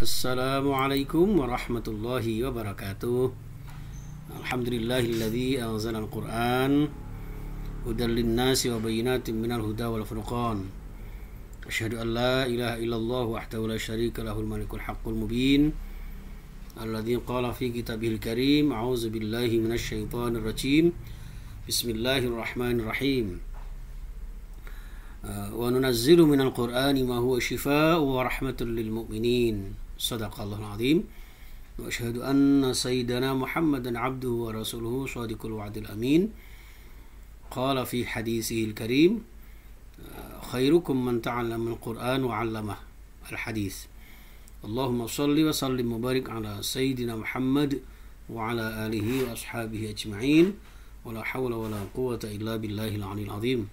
السلام عليكم ورحمة الله وبركاته الحمد لله الذي أنزل القرآن هدى للناس وبينات من الهدى والفرقان أشهد أن لا إله إلا الله وحده لا شريك له الملك الحق المبين الذي قال في كتابه الكريم أعوذ بالله من الشيطان الرجيم بسم الله الرحمن الرحيم آه، وننزل من القرآن ما هو شفاء ورحمة للمؤمنين صدق الله العظيم وأشهد أن سيدنا محمدا عبده ورسوله صادق الوعد الأمين قال في حديثه الكريم خيركم من تعلم القرآن وعلمه الحديث اللهم صل وسلم وبارك على سيدنا محمد وعلى آله وأصحابه أجمعين ولا حول ولا قوة إلا بالله العلي العظيم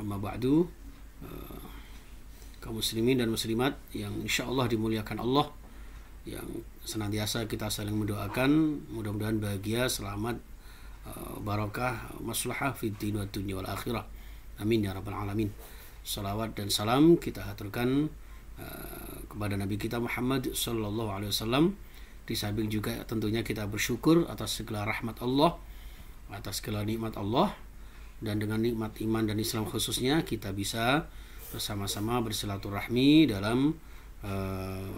أما بعد kaum muslimin dan muslimat yang insya Allah dimuliakan Allah yang senantiasa kita saling mendoakan mudah-mudahan bahagia selamat uh, barokah maslahah fid din wa dunya wal akhirah amin ya rabbal alamin salawat dan salam kita haturkan uh, kepada Nabi kita Muhammad Sallallahu Alaihi Wasallam di samping juga tentunya kita bersyukur atas segala rahmat Allah atas segala nikmat Allah dan dengan nikmat iman dan Islam khususnya kita bisa bersama-sama bersilaturahmi dalam uh,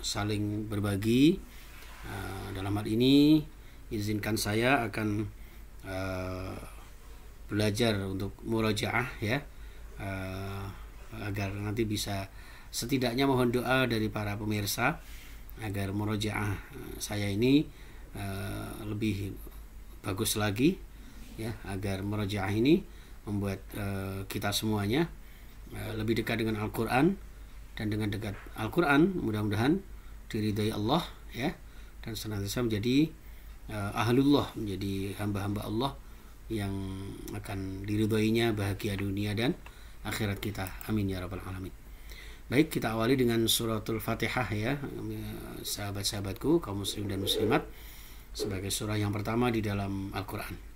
saling berbagi. Uh, dalam hal ini izinkan saya akan uh, belajar untuk murojaah ya uh, agar nanti bisa setidaknya mohon doa dari para pemirsa agar murojaah saya ini uh, lebih bagus lagi ya agar murojaah ini membuat uh, kita semuanya Eh, lebih dekat dengan Al-Quran dan dengan dekat Al-Quran mudah-mudahan diridai Allah ya dan senantiasa menjadi uh, ahlullah menjadi hamba-hamba Allah yang akan diridainya bahagia dunia dan akhirat kita amin ya rabbal alamin baik kita awali dengan suratul fatihah ya sahabat-sahabatku kaum muslim dan muslimat sebagai surah yang pertama di dalam Al-Quran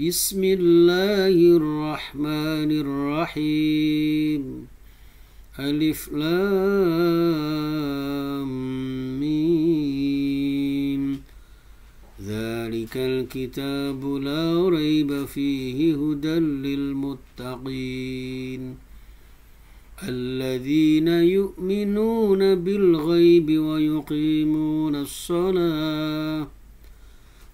بسم الله الرحمن الرحيم ألف لام ميم ذلك الكتاب لا ريب فيه هدى للمتقين الذين يؤمنون بالغيب ويقيمون الصلاه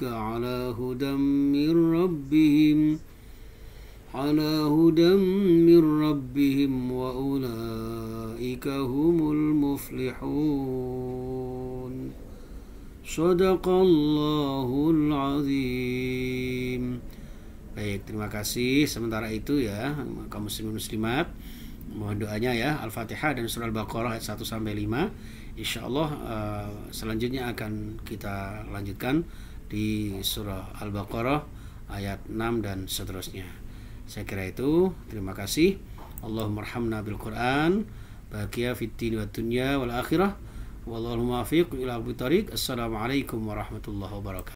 أولئك على هدى من ربهم على هدى من ربهم وأولئك المفلحون صدق الله العظيم Baik, terima kasih. Sementara itu ya, kamu muslimin muslimat, mohon doanya ya, Al-Fatihah dan surah Al-Baqarah ayat 1 sampai 5. Insyaallah uh, eh, selanjutnya akan kita lanjutkan di surah Al-Baqarah ayat 6 dan seterusnya. Saya kira itu. Terima kasih. Allahummarhamna bil Quran, bahagia fit din wa dunya wal akhirah. Wallahu muwaffiq ila Assalamualaikum warahmatullahi wabarakatuh.